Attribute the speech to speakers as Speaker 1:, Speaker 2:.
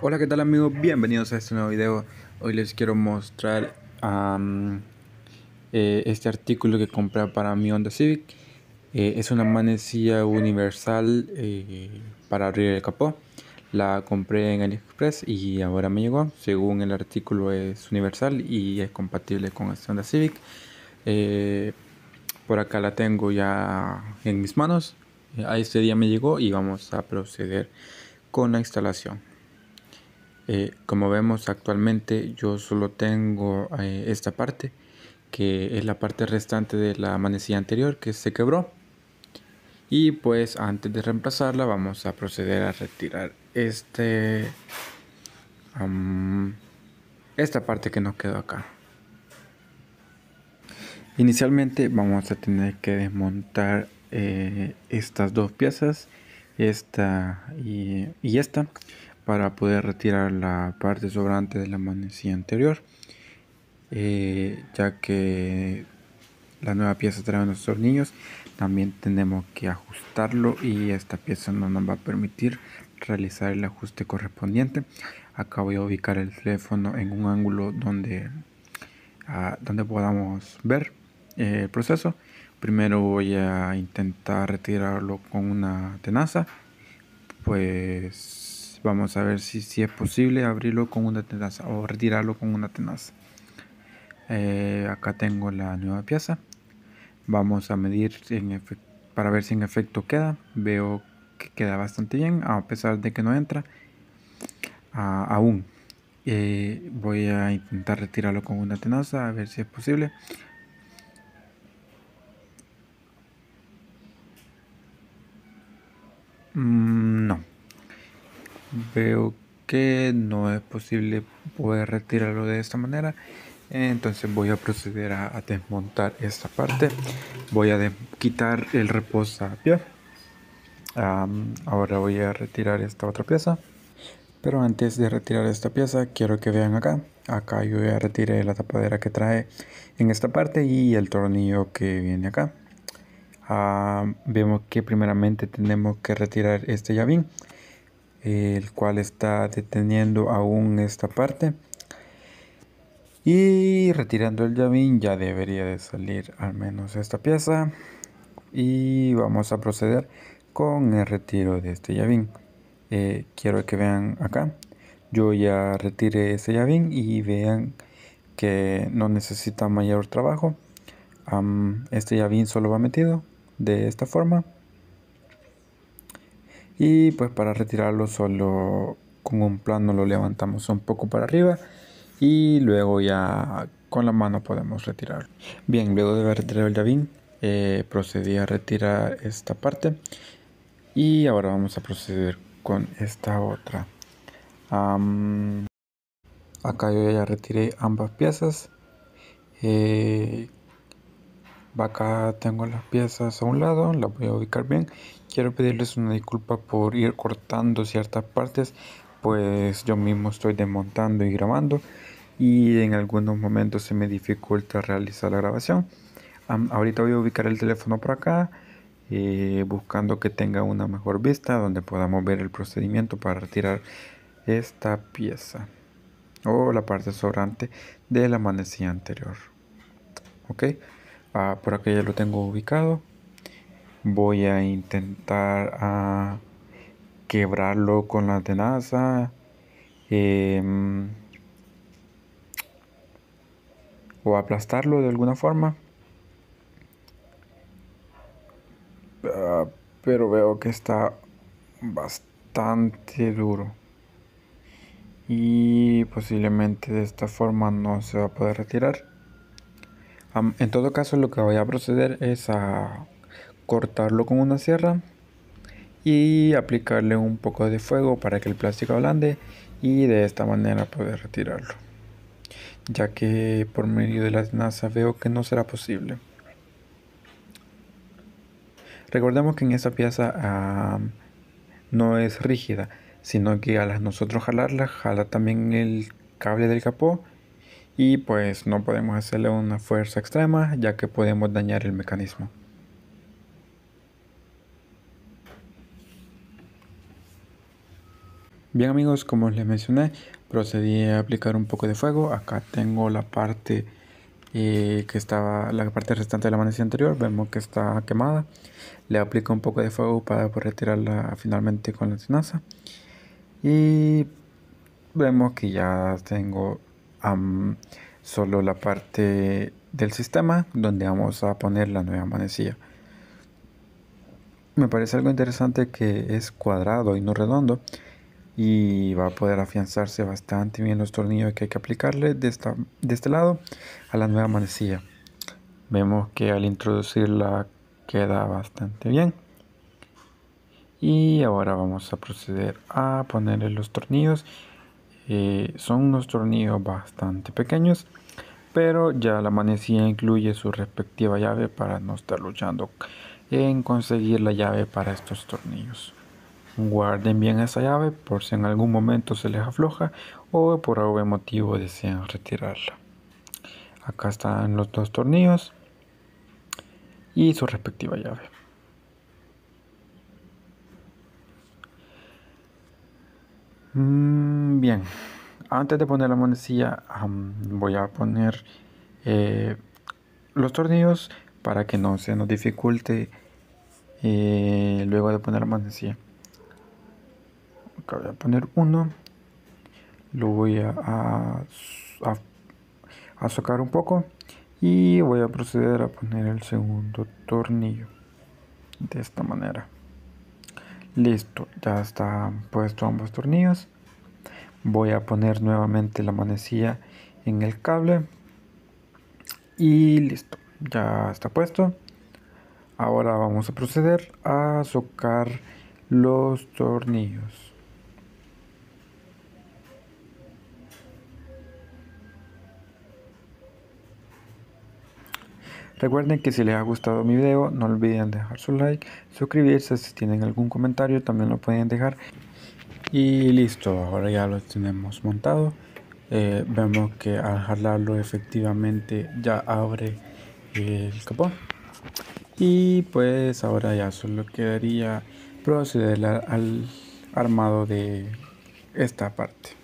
Speaker 1: Hola, ¿qué tal amigos? Bienvenidos a este nuevo video. Hoy les quiero mostrar eh, este artículo que compré para mi Honda Civic. Eh, es una manecilla universal eh, para abrir el capó. La compré en AliExpress y ahora me llegó. Según el artículo es universal y es compatible con esta Honda Civic. por acá la tengo ya en mis manos. A este día me llegó y vamos a proceder con la instalación. Eh, como vemos actualmente yo solo tengo eh, esta parte que es la parte restante de la manecilla anterior que se quebró. Y pues antes de reemplazarla vamos a proceder a retirar este esta parte que nos quedó acá. Inicialmente vamos a tener que desmontar eh, estas dos piezas, esta y esta, para poder retirar la parte sobrante de la manecilla anterior eh, ya que la nueva pieza trae unos tornillos también tenemos que ajustarlo y esta pieza no nos va a permitir realizar el ajuste correspondiente acá voy a ubicar el teléfono en un ángulo donde ah, donde podamos ver eh, el proceso primero voy a intentar retirarlo con una tenaza pues vamos a ver si, si es posible abrirlo con una tenaza o retirarlo con una tenaza. Eh, acá tengo la nueva pieza. Vamos a medir para ver si en efecto queda. Veo que queda bastante bien a pesar de que no entra aún. Eh, voy a intentar retirarlo con una tenaza a ver si es posible. Mmm veo que no es posible poder retirarlo de esta manera entonces voy a proceder a, desmontar esta parte voy a quitar el reposapié ahora voy a retirar esta otra pieza pero antes de retirar esta pieza quiero que vean acá acá yo ya retiré la tapadera que trae en esta parte y el tornillo que viene acá vemos que primeramente tenemos que retirar este llavín el cual está deteniendo aún esta parte. Y retirando el llavín ya debería de salir al menos esta pieza. Y vamos a proceder con el retiro de este llavín. Eh, quiero que vean acá. Yo ya retiré ese llavín y vean que no necesita mayor trabajo. este llavín solo va metido de esta forma y pues para retirarlo solo con un plano lo levantamos un poco para arriba y luego ya con la mano podemos retirarlo. Bien, luego de haber retirado el llavín eh, procedí a retirar esta parte y ahora vamos a proceder con esta otra. acá yo ya retiré ambas piezas. Eh, Acá tengo las piezas a un lado, las voy a ubicar bien. Quiero pedirles una disculpa por ir cortando ciertas partes, pues yo mismo estoy desmontando y grabando y en algunos momentos se me dificulta realizar la grabación. ahorita voy a ubicar el teléfono por acá, eh, buscando que tenga una mejor vista donde podamos ver el procedimiento para retirar esta pieza o la parte sobrante de la manecilla anterior. ¿Ok? Ah, por acá ya lo tengo ubicado. Voy a intentar ah, quebrarlo con la tenaza. Em, o aplastarlo de alguna forma. Ah, pero veo que está bastante duro. Y posiblemente de esta forma no se va a poder retirar en todo caso lo que voy a proceder es a cortarlo con una sierra y aplicarle un poco de fuego para que el plástico ablande y de esta manera poder retirarlo ya que por medio de la tenaza veo que no será posible recordemos que en esta pieza no es rígida sino que al nosotros jalarla jala también el cable del capó y pues no podemos hacerle una fuerza extrema ya que podemos dañar el mecanismo. Bien amigos, como les mencioné, procedí a aplicar un poco de fuego. Acá tengo la parte eh, que estaba, la parte restante de la manecilla anterior, vemos que está quemada. Le aplico un poco de fuego para poder retirarla finalmente con la tenaza. Y vemos que ya tengo solo la parte del sistema donde vamos a poner la nueva manecilla. Me parece algo interesante que es cuadrado y no redondo y va a poder afianzarse bastante bien los tornillos que hay que aplicarle de, esta, de este lado a la nueva manecilla. Vemos que al introducirla queda bastante bien. Y ahora vamos a proceder a ponerle los tornillos eh, son unos tornillos bastante pequeños, pero ya la manecilla incluye su respectiva llave para no estar luchando en conseguir la llave para estos tornillos. Guarden bien esa llave por si en algún momento se les afloja o por algún motivo desean retirarla. Acá están los dos tornillos y su respectiva llave. Mm, antes de poner la manecilla voy a poner eh, los tornillos para que no se nos dificulte eh, luego de poner la manecilla. voy a poner uno, lo voy a, a, socar un poco y voy a proceder a poner el segundo tornillo de esta manera listo ya están puestos ambos tornillos voy a poner nuevamente la manecilla en el cable y listo ya está puesto ahora vamos a proceder a socar los tornillos Recuerden que si les ha gustado mi video no olviden dejar su like, suscribirse, si tienen algún comentario también lo pueden dejar y listo ahora ya lo tenemos montado eh, vemos que al jalarlo efectivamente ya abre el capó y pues ahora ya solo quedaría proceder al armado de esta parte